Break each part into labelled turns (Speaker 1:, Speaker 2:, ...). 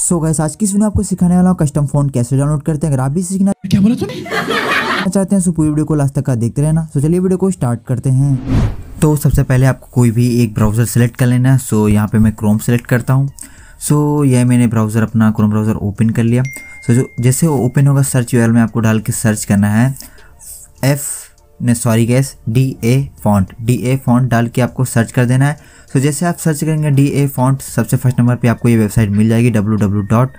Speaker 1: सो so आज की video आपको सिखाने वाला हूँ कस्टम फोन कैसे डाउनलोड करते हैं अगर आप भी सीखना क्या बोला तूने चाहते हैं सो तो पूरी वीडियो को लास्ट तक का देखते रहना सो so चलिए वीडियो को स्टार्ट करते हैं तो सबसे पहले आपको कोई भी एक ब्राउज़र सेलेक्ट कर लेना है सो यहाँ पे मैं क्रोम सेलेक्ट करता हूँ सो so, यह मैंने ब्राउज़र अपना क्रोम ब्राउज़र ओपन कर लिया सो so, जो जैसे ओपन होगा सर्च वेल में आपको डाल के सर्च करना है एफ़ ने sorry guys D A font D A font डाल के आपको सर्च कर देना है सो so, जैसे आप सर्च करेंगे डी ए फॉन्ट सबसे फर्स्ट नंबर पे आपको ये वेबसाइट मिल जाएगी W W dot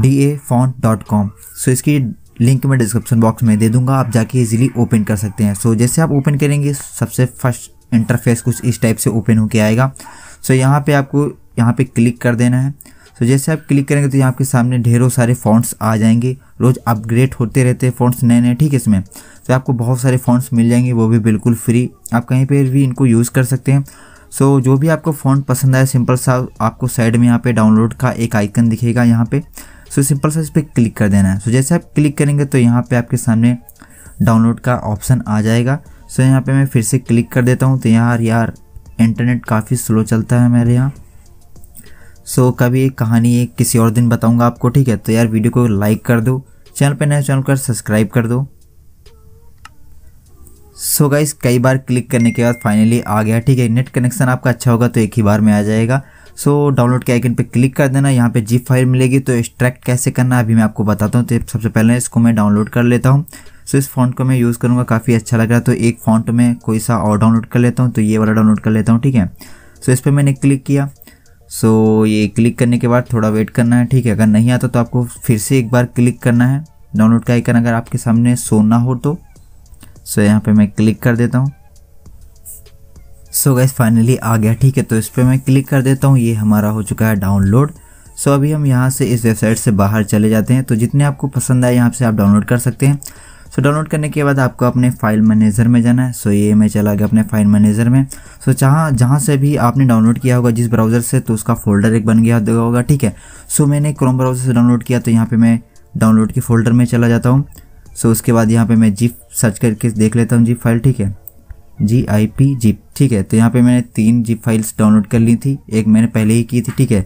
Speaker 1: D A font dot com so इसकी लिंक मैं डिस्क्रिप्शन बॉक्स में दे दूंगा आप जाके इजीली ओपन कर सकते हैं सो so, जैसे आप ओपन करेंगे सबसे फर्स्ट इंटरफेस कुछ इस टाइप से ओपन होके आएगा सो so, यहाँ पे आपको यहाँ पे क्लिक कर देना है तो जैसे आप क्लिक करेंगे तो यहाँ आपके सामने ढेरों सारे फॉन्ट्स आ जाएंगे रोज़ अपग्रेड होते रहते हैं फॉन्ट्स नए नए ठीक है इसमें तो आपको बहुत सारे फॉन्ट्स मिल जाएंगे वो भी बिल्कुल फ्री आप कहीं पर भी इनको यूज़ कर सकते हैं सो so, जो भी आपको फ़ॉन्ट पसंद आए सिंपल सा आपको साइड में यहाँ पे डाउनलोड का एक आइकन दिखेगा यहाँ पे सो so, सिंपल सा इस पर क्लिक कर देना है सो so, जैसे आप क्लिक करेंगे तो यहाँ पे आपके सामने डाउनलोड का ऑप्शन आ जाएगा सो so, यहाँ पे मैं फिर से क्लिक कर देता हूँ तो यार यार इंटरनेट काफ़ी स्लो चलता है मेरे यहाँ सो कभी एक कहानी एक किसी और दिन बताऊंगा आपको ठीक है तो यार वीडियो को लाइक कर दो चैनल पर नए चैनल कर सब्सक्राइब कर दो सो so गाइस कई बार क्लिक करने के बाद फाइनली आ गया ठीक है नेट कनेक्शन आपका अच्छा होगा तो एक ही बार में आ जाएगा सो so, डाउनलोड के आइकन पे क्लिक कर देना यहाँ पे जी फाइल मिलेगी तो एक्सट्रैक्ट कैसे करना अभी मैं आपको बताता हूँ तो सबसे पहले इसको मैं डाउनलोड कर लेता हूँ सो so, इस फॉन्ट को मैं यूज़ करूँगा काफ़ी अच्छा लग रहा है तो एक फॉन्ट में कोई सा और डाउनलोड कर लेता हूँ तो ये वाला डाउनलोड कर लेता हूँ ठीक है सो so, इस पर मैंने क्लिक किया सो so, ये क्लिक करने के बाद थोड़ा वेट करना है ठीक है अगर नहीं आता तो आपको फिर से एक बार क्लिक करना है डाउनलोड का आइकन अगर आपके सामने सोना हो तो सो so, यहाँ पे मैं क्लिक कर देता हूँ सो गैस फाइनली आ गया ठीक है तो इस पर मैं क्लिक कर देता हूँ ये हमारा हो चुका है डाउनलोड सो so, अभी हम यहाँ से इस वेबसाइट से बाहर चले जाते हैं तो जितने आपको पसंद आए यहाँ से आप डाउनलोड कर सकते हैं सो डाउनलोड करने के बाद आपको अपने फाइल मैनेजर में जाना है सो ये मैं चला गया अपने फाइल मैनेजर में सो जहाँ जहाँ से भी आपने डाउनलोड किया होगा जिस ब्राउज़र से तो उसका फोल्डर एक बन गया होगा ठीक है सो मैंने क्रोम ब्राउज़र से डाउनलोड किया तो यहाँ पर मैं डाउनलोड के फोल्डर में चला जाता हूँ सो उसके बाद यहाँ पर मैं जिप सर्च करके देख लेता हूँ जिप फाइल ठीक है जी आई पी जिप ठीक है तो यहाँ पे मैंने तीन जिप फाइल्स डाउनलोड कर ली थी एक मैंने पहले ही की थी ठीक है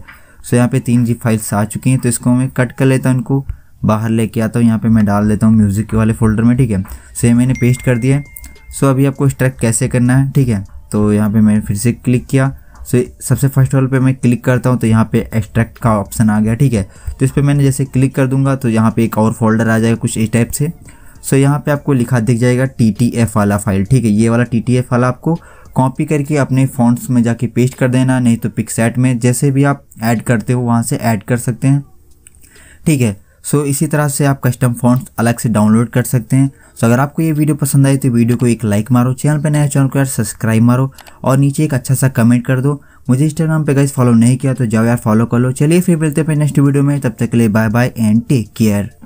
Speaker 1: सो यहाँ पे तीन जिप फाइल्स आ चुकी हैं तो इसको मैं कट कर लेता हूँ उनको बाहर लेके आता हूँ यहाँ पे मैं डाल देता हूँ म्यूज़िक के वाले फोल्डर में ठीक है सो ये मैंने पेस्ट कर दिया है सो अभी आपको स्ट्रैक कैसे करना है ठीक है तो यहाँ पे मैंने फिर से क्लिक किया सो सबसे फर्स्ट ऑल पे मैं क्लिक करता हूँ तो यहाँ पे एक्सट्रैक्ट का ऑप्शन आ गया ठीक है तो इस पर मैंने जैसे क्लिक कर दूँगा तो यहाँ पर एक और फोल्डर आ जाएगा कुछ इस टाइप से सो यहाँ पर आपको लिखा दिख जाएगा टी टी एफ वाला फाइल ठीक है ये वाला टी टी एफ वाला आपको कॉपी करके अपने फॉन्ट्स में जाके पेस्ट कर देना नहीं तो पिक्सैट में जैसे भी आप ऐड करते हो वहाँ से ऐड कर सकते हैं ठीक है सो so, इसी तरह से आप कस्टम फॉन्ट्स अलग से डाउनलोड कर सकते हैं सो so, अगर आपको ये वीडियो पसंद आई तो वीडियो को एक लाइक मारो चैनल पर नया चैनल को यार सब्सक्राइब मारो और नीचे एक अच्छा सा कमेंट कर दो मुझे इंस्टाग्राम पे गाइज फॉलो नहीं किया तो जाओ यार फॉलो कर लो चलिए फिर मिलते हैं नेक्स्ट वीडियो में तब तक के लिए bye bye and take care